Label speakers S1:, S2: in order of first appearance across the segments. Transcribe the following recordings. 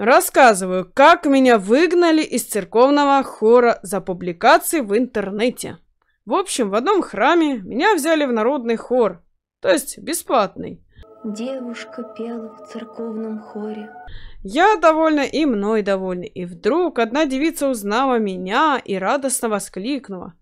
S1: Рассказываю, как меня выгнали из церковного хора за публикации в интернете. В общем, в одном храме меня взяли в народный хор, то есть бесплатный. Девушка пела в церковном хоре. Я довольна и мной довольна. И вдруг одна девица узнала меня и радостно воскликнула.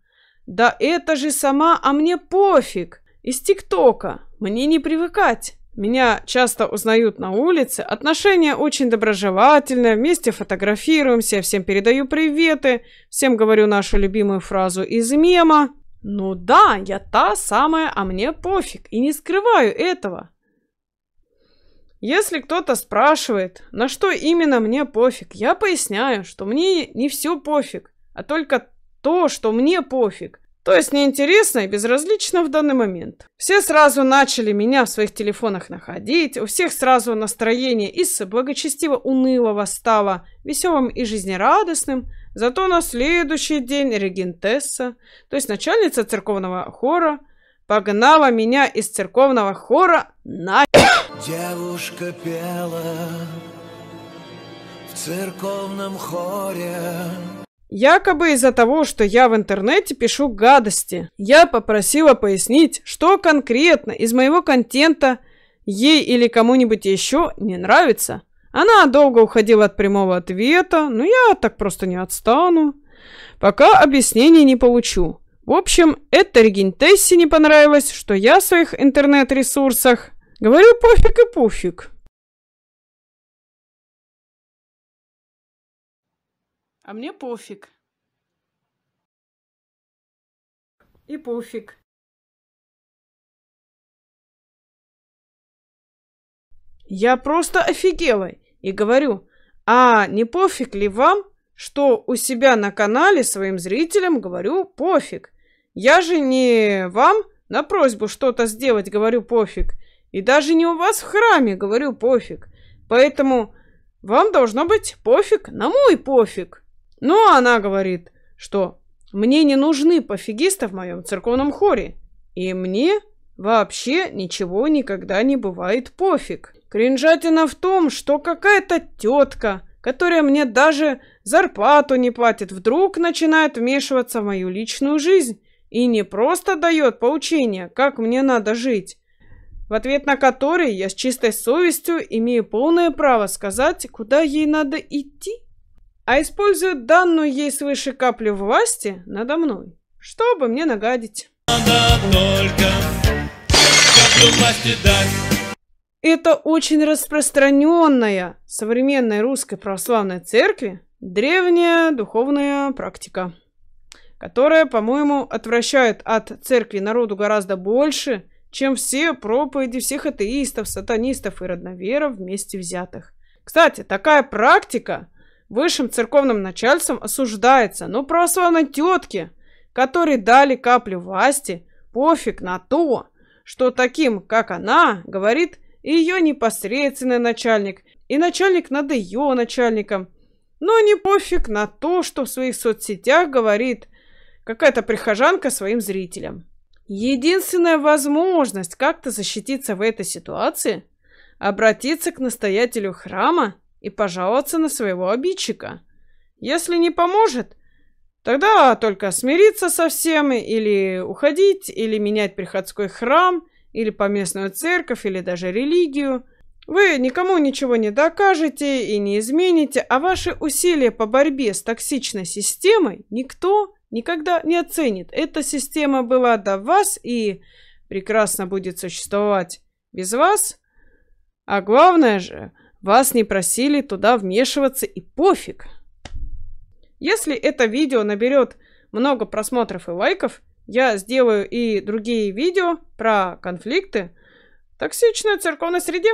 S1: Да это же сама, а мне пофиг! Из ТикТока. Мне не привыкать. Меня часто узнают на улице, отношения очень доброжелательные, вместе фотографируемся, всем передаю приветы, всем говорю нашу любимую фразу из мема. Ну да, я та самая, а мне пофиг, и не скрываю этого. Если кто-то спрашивает, на что именно мне пофиг, я поясняю, что мне не все пофиг, а только то, что мне пофиг. То есть неинтересно и безразлично в данный момент. Все сразу начали меня в своих телефонах находить, у всех сразу настроение из благочестиво унылого стало веселым и жизнерадостным, зато на следующий день регентесса, то есть начальница церковного хора, погнала меня из церковного хора на... Девушка пела в церковном хоре. Якобы из-за того, что я в интернете пишу гадости, я попросила пояснить, что конкретно из моего контента ей или кому-нибудь еще не нравится. Она долго уходила от прямого ответа, но я так просто не отстану. Пока объяснений не получу. В общем, это Регентессе не понравилось, что я в своих интернет-ресурсах говорю пофиг и пуфиг. А мне пофиг. И пофиг. Я просто офигела и говорю, а не пофиг ли вам, что у себя на канале своим зрителям говорю пофиг? Я же не вам на просьбу что-то сделать говорю пофиг. И даже не у вас в храме говорю пофиг. Поэтому вам должно быть пофиг на мой пофиг. Но ну, а она говорит, что мне не нужны пофигисты в моем церковном хоре. И мне вообще ничего никогда не бывает пофиг. Кринжатина в том, что какая-то тетка, которая мне даже зарплату не платит, вдруг начинает вмешиваться в мою личную жизнь и не просто дает поучения, как мне надо жить, в ответ на который я с чистой совестью имею полное право сказать, куда ей надо идти а использует данную ей свыше каплю власти надо мной, чтобы мне нагадить. Надо только каплю власти дать. Это очень распространенная в современной русской православной церкви древняя духовная практика, которая, по-моему, отвращает от церкви народу гораздо больше, чем все проповеди всех атеистов, сатанистов и родноверов вместе взятых. Кстати, такая практика высшим церковным начальством осуждается, но православной тетке, которой дали каплю власти, пофиг на то, что таким, как она, говорит ее непосредственный начальник, и начальник над ее начальником. Но не пофиг на то, что в своих соцсетях говорит какая-то прихожанка своим зрителям. Единственная возможность как-то защититься в этой ситуации – обратиться к настоятелю храма и пожаловаться на своего обидчика. Если не поможет, тогда только смириться со всем или уходить, или менять приходской храм, или поместную церковь, или даже религию. Вы никому ничего не докажете и не измените, а ваши усилия по борьбе с токсичной системой никто никогда не оценит. Эта система была до вас и прекрасно будет существовать без вас. А главное же – вас не просили туда вмешиваться и пофиг. Если это видео наберет много просмотров и лайков, я сделаю и другие видео про конфликты в токсичной церковной среде.